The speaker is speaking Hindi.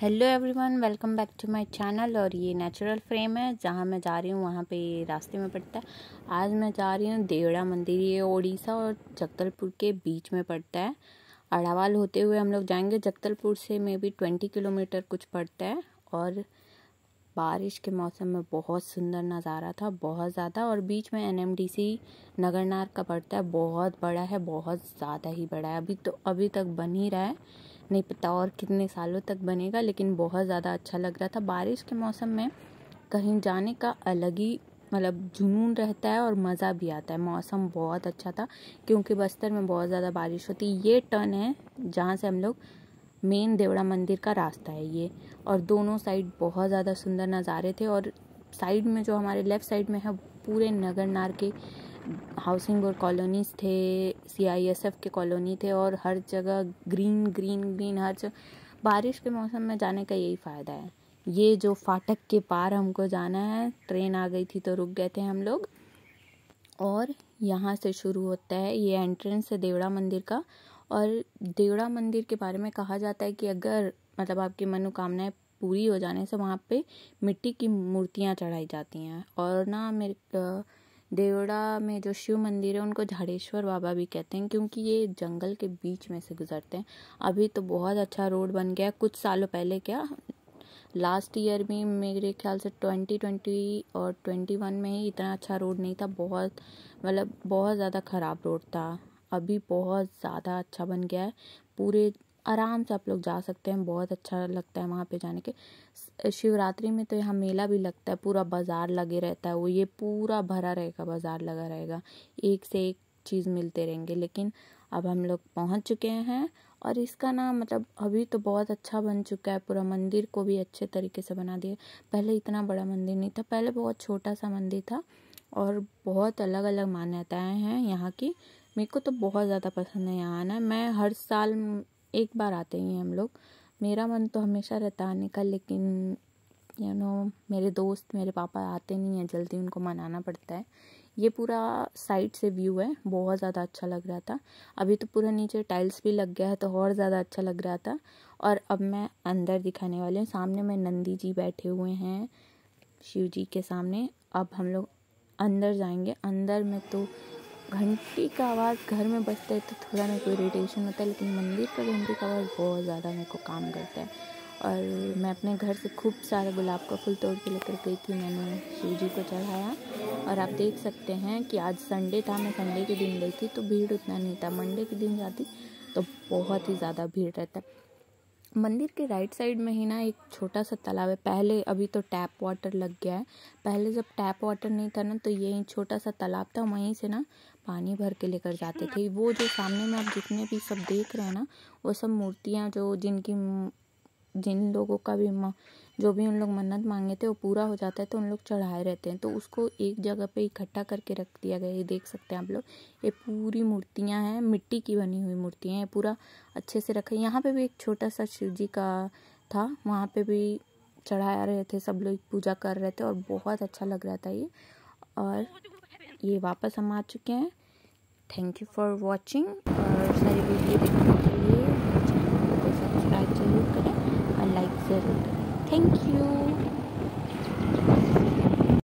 hello everyone welcome back to my channel और ये नेचुरल फ्रेम है जहाँ मैं जा रही हूँ वहाँ पे रास्ते में पड़ता है आज मैं जा रही हूँ देवड़ा मंदिर ये ओडिशा और जगदलपुर के बीच में पड़ता है अड़ावाल होते हुए हम लोग जाएंगे जगदलपुर से मे बी ट्वेंटी किलोमीटर कुछ पड़ता है और बारिश के मौसम में बहुत सुंदर नज़ारा था बहुत ज़्यादा और बीच में एन नगरनार का पड़ता है बहुत बड़ा है बहुत ज़्यादा ही बड़ा है अभी तो अभी तक बन ही रहा है नहीं पता और कितने सालों तक बनेगा लेकिन बहुत ज़्यादा अच्छा लग रहा था बारिश के मौसम में कहीं जाने का अलग ही मतलब जुनून रहता है और मज़ा भी आता है मौसम बहुत अच्छा था क्योंकि बस्तर में बहुत ज़्यादा बारिश होती है ये टर्न है जहाँ से हम लोग मेन देवड़ा मंदिर का रास्ता है ये और दोनों साइड बहुत ज़्यादा सुंदर नज़ारे थे और साइड में जो हमारे लेफ़्ट साइड में है पूरे नगर नार के हाउसिंग और कॉलोनीज़ थे सीआईएसएफ के कॉलोनी थे और हर जगह ग्रीन ग्रीन ग्रीन हर जगह बारिश के मौसम में जाने का यही फ़ायदा है ये जो फाटक के पार हमको जाना है ट्रेन आ गई थी तो रुक गए थे हम लोग और यहाँ से शुरू होता है ये एंट्रेंस है देवड़ा मंदिर का और देवड़ा मंदिर के बारे में कहा जाता है कि अगर मतलब आपकी मनोकामनाएं पूरी हो जाने से वहाँ पे मिट्टी की मूर्तियाँ चढ़ाई जाती हैं और ना मेरे देवड़ा में जो शिव मंदिर है उनको झाड़ेश्वर बाबा भी कहते हैं क्योंकि ये जंगल के बीच में से गुजरते हैं अभी तो बहुत अच्छा रोड बन गया कुछ सालों पहले क्या लास्ट ईयर भी मेरे ख्याल से ट्वेंटी ट्वेंटी और ट्वेंटी वन में ही इतना अच्छा रोड नहीं था बहुत मतलब बहुत ज़्यादा ख़राब रोड था अभी बहुत ज़्यादा अच्छा बन गया है पूरे आराम से आप लोग जा सकते हैं बहुत अच्छा लगता है वहाँ पे जाने के शिवरात्रि में तो यहाँ मेला भी लगता है पूरा बाज़ार लगे रहता है वो ये पूरा भरा रहेगा बाज़ार लगा रहेगा एक से एक चीज़ मिलते रहेंगे लेकिन अब हम लोग पहुँच चुके हैं और इसका ना मतलब अभी तो बहुत अच्छा बन चुका है पूरा मंदिर को भी अच्छे तरीके से बना दिया पहले इतना बड़ा मंदिर नहीं था पहले बहुत छोटा सा मंदिर था और बहुत अलग अलग मान्यताएं हैं यहाँ की मेरे को तो बहुत ज़्यादा पसंद है यहाँ आना मैं हर साल एक बार आते ही हैं हम लोग मेरा मन तो हमेशा रहता आने का लेकिन यू नो मेरे दोस्त मेरे पापा आते नहीं हैं जल्दी उनको मनाना पड़ता है ये पूरा साइड से व्यू है बहुत ज़्यादा अच्छा लग रहा था अभी तो पूरा नीचे टाइल्स भी लग गया है तो और ज़्यादा अच्छा लग रहा था और अब मैं अंदर दिखाने वाली हूँ सामने में नंदी जी बैठे हुए हैं शिव जी के सामने अब हम लोग अंदर जाएंगे अंदर में तो घंटी का आवाज़ घर में बजता है तो थोड़ा मेरे को इरीटेशन होता है लेकिन मंदिर का घंटी का आवाज़ बहुत ज़्यादा मेरे को काम करता है और मैं अपने घर से खूब सारे गुलाब का फूल तोड़ के लेकर गई थी मैंने शिव जी को चढ़ाया और आप देख सकते हैं कि आज संडे था मैं संडे के दिन गई थी तो भीड़ उतना नहीं था मंडे के दिन जाती तो बहुत ही ज़्यादा भीड़ रहता मंदिर के राइट साइड में ही ना एक छोटा सा तालाब है पहले अभी तो टैप वाटर लग गया है पहले जब टैप वाटर नहीं था ना तो यही छोटा सा तालाब था वहीं से ना पानी भर के लेकर जाते थे वो जो सामने में आप जितने भी सब देख रहे हैं ना वो सब मूर्तियाँ जो जिनकी जिन लोगों का भी जो भी उन लोग मन्नत मांगे थे वो पूरा हो जाता है तो उन लोग चढ़ाए रहते हैं तो उसको एक जगह पे इकट्ठा करके रख दिया गया ये देख सकते हैं आप लोग ये पूरी मूर्तियां हैं मिट्टी की बनी हुई मूर्तियां हैं पूरा अच्छे से है यहाँ पर भी एक छोटा सा शिव जी का था वहाँ पर भी चढ़ाया रहे थे सब लोग पूजा कर रहे थे और बहुत अच्छा लग रहा था ये और ये वापस हम आ चुके हैं थैंक यू फॉर वॉचिंग और सारी वीडियो देखने के लिए